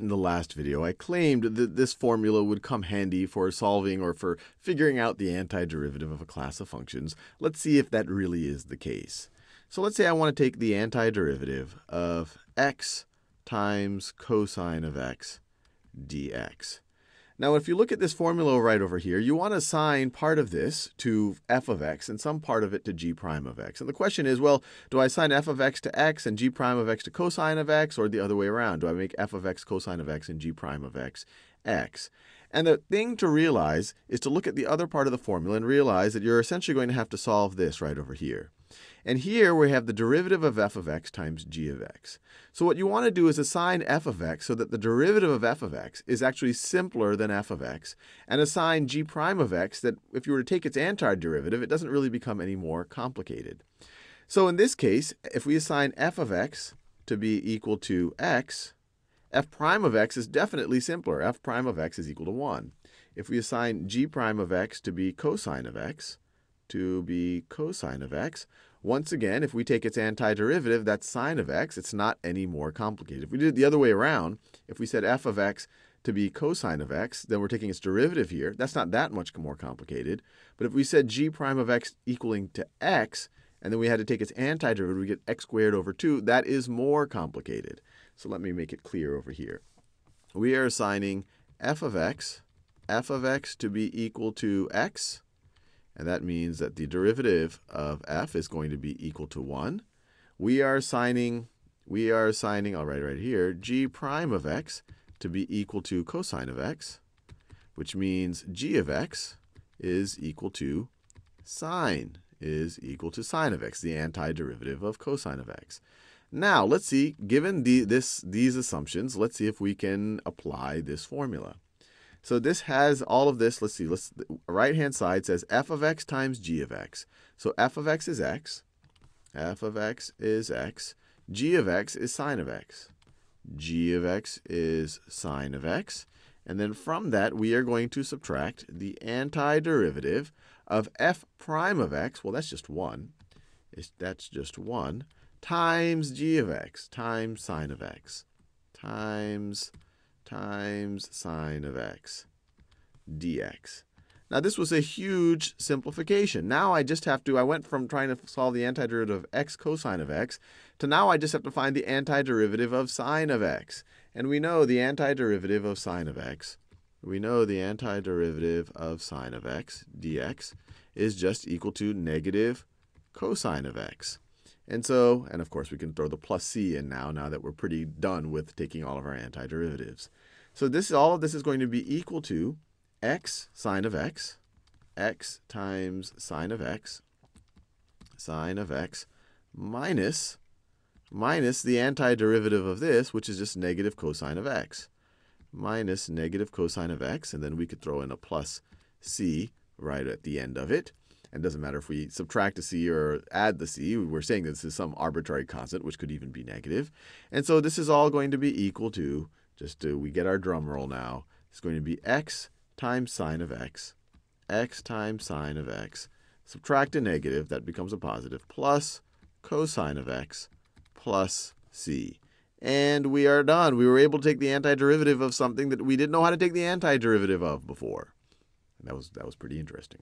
In the last video, I claimed that this formula would come handy for solving or for figuring out the antiderivative of a class of functions. Let's see if that really is the case. So let's say I want to take the antiderivative of x times cosine of x dx. Now, if you look at this formula right over here, you want to assign part of this to f of x and some part of it to g prime of x. And the question is, well, do I assign f of x to x and g prime of x to cosine of x, or the other way around? Do I make f of x cosine of x and g prime of x x? And the thing to realize is to look at the other part of the formula and realize that you're essentially going to have to solve this right over here. And here we have the derivative of f of x times g of x. So what you want to do is assign f of x so that the derivative of f of x is actually simpler than f of x, and assign g prime of x that if you were to take its antiderivative, it doesn't really become any more complicated. So in this case, if we assign f of x to be equal to x, f prime of x is definitely simpler. f prime of x is equal to 1. If we assign g prime of x to be cosine of x, to be cosine of x, once again, if we take its antiderivative, that's sine of x, it's not any more complicated. If we did it the other way around, if we said f of x to be cosine of x, then we're taking its derivative here. That's not that much more complicated. But if we said g prime of x equaling to x, and then we had to take its antiderivative, we get x squared over 2. That is more complicated. So let me make it clear over here. We are assigning f of x, f of x to be equal to x, and that means that the derivative of f is going to be equal to 1. We are assigning, we are assigning, I'll oh, write right here, g prime of x to be equal to cosine of x, which means g of x is equal to sine, is equal to sine of x, the antiderivative of cosine of x. Now, let's see, given the, this, these assumptions, let's see if we can apply this formula. So this has all of this. Let's see, let's right-hand side says f of x times g of x. So f of x is x. f of x is x. g of x is sine of x. g of x is sine of x. And then from that, we are going to subtract the antiderivative of f prime of x. Well, that's just 1. It's, that's just 1 times g of x times sine of x times times sine of x dx. Now this was a huge simplification. Now I just have to, I went from trying to solve the antiderivative of x cosine of x to now I just have to find the antiderivative of sine of x. And we know the antiderivative of sine of x, we know the antiderivative of sine of x dx is just equal to negative cosine of x. And so, and of course we can throw the plus c in now, now that we're pretty done with taking all of our antiderivatives. So this all of this is going to be equal to x sine of x, x times sine of x, sine of x minus, minus the antiderivative of this, which is just negative cosine of x, minus negative cosine of x, and then we could throw in a plus c right at the end of it. And it doesn't matter if we subtract a c or add the c, we're saying this is some arbitrary constant, which could even be negative. And so this is all going to be equal to, just to, we get our drum roll now, it's going to be x times sine of x, x times sine of x, subtract a negative, that becomes a positive, plus cosine of x plus c. And we are done. We were able to take the antiderivative of something that we didn't know how to take the antiderivative of before. And that was, that was pretty interesting.